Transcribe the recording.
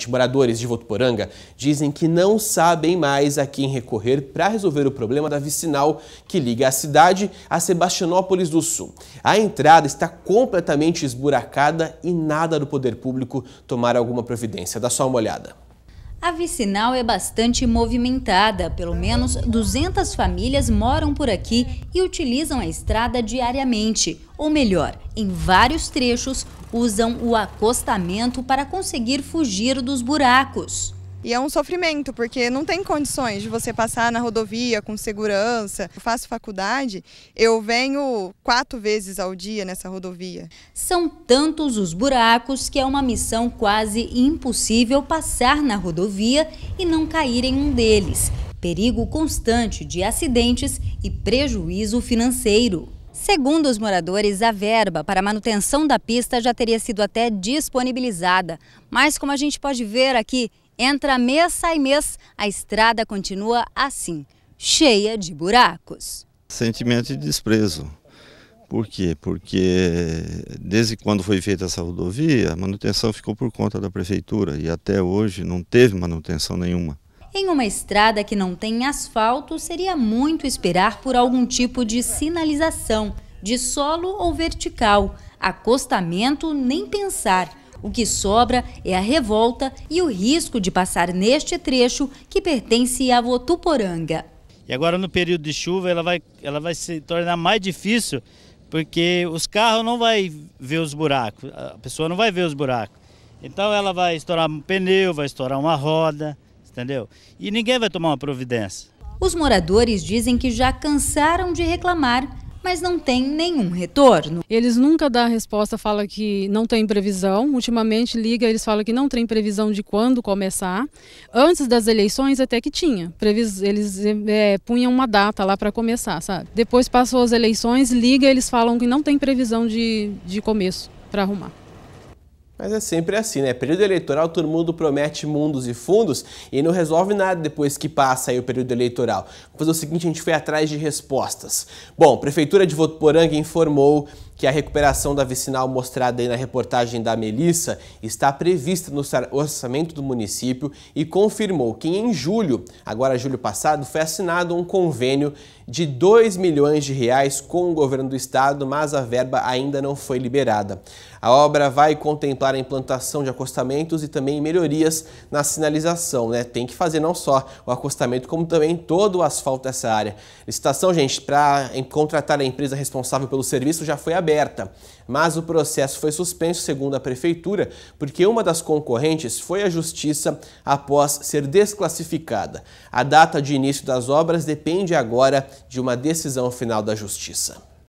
Os moradores de Votuporanga dizem que não sabem mais a quem recorrer para resolver o problema da vicinal que liga a cidade a Sebastianópolis do Sul. A entrada está completamente esburacada e nada do poder público tomar alguma providência. Dá só uma olhada. A vicinal é bastante movimentada, pelo menos 200 famílias moram por aqui e utilizam a estrada diariamente, ou melhor, em vários trechos usam o acostamento para conseguir fugir dos buracos. E é um sofrimento, porque não tem condições de você passar na rodovia com segurança. Eu faço faculdade, eu venho quatro vezes ao dia nessa rodovia. São tantos os buracos que é uma missão quase impossível passar na rodovia e não cair em um deles. Perigo constante de acidentes e prejuízo financeiro. Segundo os moradores, a verba para a manutenção da pista já teria sido até disponibilizada. Mas, como a gente pode ver aqui, entra mês, sai mês, a estrada continua assim, cheia de buracos. Sentimento de desprezo. Por quê? Porque desde quando foi feita essa rodovia, a manutenção ficou por conta da prefeitura e até hoje não teve manutenção nenhuma. Em uma estrada que não tem asfalto, seria muito esperar por algum tipo de sinalização, de solo ou vertical. Acostamento, nem pensar. O que sobra é a revolta e o risco de passar neste trecho que pertence a Votuporanga. E agora no período de chuva ela vai, ela vai se tornar mais difícil porque os carros não vai ver os buracos, a pessoa não vai ver os buracos. Então ela vai estourar um pneu, vai estourar uma roda, entendeu? E ninguém vai tomar uma providência. Os moradores dizem que já cansaram de reclamar, mas não tem nenhum retorno. Eles nunca dão a resposta, falam que não tem previsão. Ultimamente liga, eles falam que não tem previsão de quando começar. Antes das eleições até que tinha. Eles é, punham uma data lá para começar, sabe? Depois passou as eleições, liga, eles falam que não tem previsão de, de começo para arrumar. Mas é sempre assim, né? Período eleitoral, todo mundo promete mundos e fundos e não resolve nada depois que passa aí o período eleitoral. Vamos fazer o seguinte, a gente foi atrás de respostas. Bom, Prefeitura de Votuporanga informou que a recuperação da vicinal mostrada aí na reportagem da Melissa está prevista no orçamento do município e confirmou que em julho, agora julho passado, foi assinado um convênio de 2 milhões de reais com o governo do estado, mas a verba ainda não foi liberada. A obra vai contemplar a implantação de acostamentos e também melhorias na sinalização, né? Tem que fazer não só o acostamento, como também todo o asfalto dessa área. Licitação, gente, para contratar a empresa responsável pelo serviço já foi aberta aberta, mas o processo foi suspenso, segundo a prefeitura, porque uma das concorrentes foi à justiça após ser desclassificada. A data de início das obras depende agora de uma decisão final da justiça.